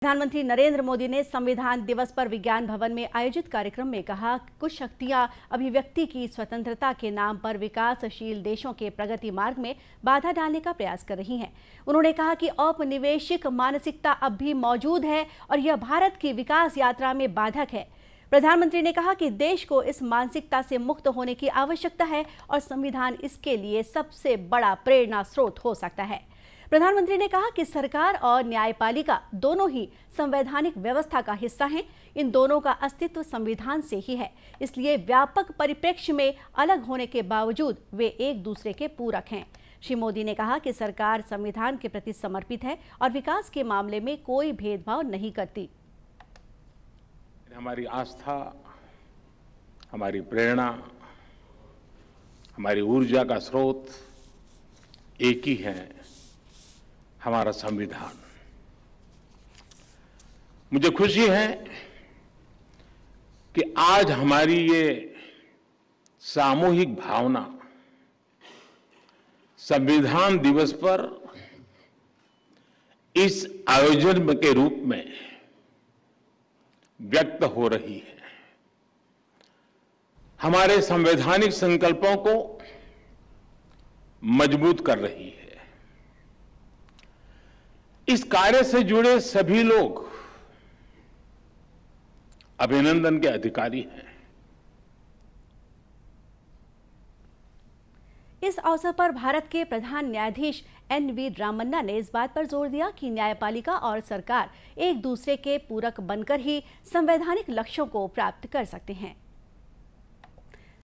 प्रधानमंत्री नरेंद्र मोदी ने संविधान दिवस पर विज्ञान भवन में आयोजित कार्यक्रम में कहा कुछ शक्तियां अभिव्यक्ति की स्वतंत्रता के नाम पर विकासशील देशों के प्रगति मार्ग में बाधा डालने का प्रयास कर रही हैं। उन्होंने कहा कि औपनिवेशिक मानसिकता अब भी मौजूद है और यह भारत की विकास यात्रा में बाधक है प्रधानमंत्री ने कहा कि देश को इस मानसिकता से मुक्त होने की आवश्यकता है और संविधान इसके लिए सबसे बड़ा प्रेरणा स्रोत हो सकता है प्रधानमंत्री ने कहा कि सरकार और न्यायपालिका दोनों ही संवैधानिक व्यवस्था का हिस्सा हैं इन दोनों का अस्तित्व संविधान से ही है इसलिए व्यापक परिप्रेक्ष्य में अलग होने के बावजूद वे एक दूसरे के पूरक हैं श्री मोदी ने कहा कि सरकार संविधान के प्रति समर्पित है और विकास के मामले में कोई भेदभाव नहीं करती हमारी आस्था हमारी प्रेरणा हमारी ऊर्जा का स्रोत एक ही है हमारा संविधान मुझे खुशी है कि आज हमारी ये सामूहिक भावना संविधान दिवस पर इस आयोजन के रूप में व्यक्त हो रही है हमारे संवैधानिक संकल्पों को मजबूत कर रही है इस कार्य से जुड़े सभी लोग अभिनंदन के अधिकारी हैं इस अवसर पर भारत के प्रधान न्यायाधीश एन वी रामन्ना ने इस बात पर जोर दिया कि न्यायपालिका और सरकार एक दूसरे के पूरक बनकर ही संवैधानिक लक्ष्यों को प्राप्त कर सकते हैं